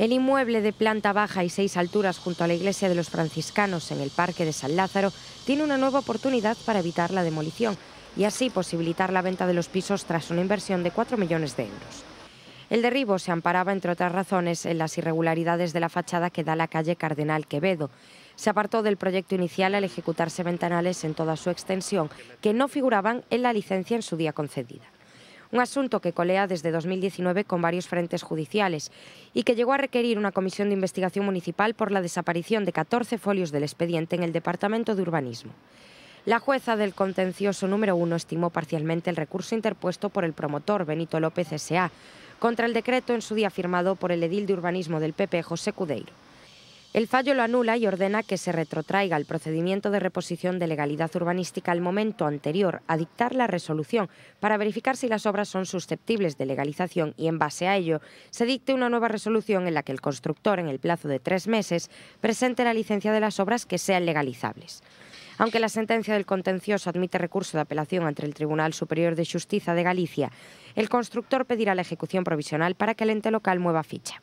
El inmueble de planta baja y seis alturas junto a la iglesia de los franciscanos en el Parque de San Lázaro tiene una nueva oportunidad para evitar la demolición y así posibilitar la venta de los pisos tras una inversión de 4 millones de euros. El derribo se amparaba, entre otras razones, en las irregularidades de la fachada que da la calle Cardenal Quevedo. Se apartó del proyecto inicial al ejecutarse ventanales en toda su extensión que no figuraban en la licencia en su día concedida un asunto que colea desde 2019 con varios frentes judiciales y que llegó a requerir una comisión de investigación municipal por la desaparición de 14 folios del expediente en el Departamento de Urbanismo. La jueza del contencioso número uno estimó parcialmente el recurso interpuesto por el promotor Benito López S.A. contra el decreto en su día firmado por el edil de urbanismo del PP José Cudeiro. El fallo lo anula y ordena que se retrotraiga el procedimiento de reposición de legalidad urbanística al momento anterior a dictar la resolución para verificar si las obras son susceptibles de legalización y en base a ello se dicte una nueva resolución en la que el constructor en el plazo de tres meses presente la licencia de las obras que sean legalizables. Aunque la sentencia del contencioso admite recurso de apelación ante el Tribunal Superior de Justicia de Galicia, el constructor pedirá la ejecución provisional para que el ente local mueva ficha.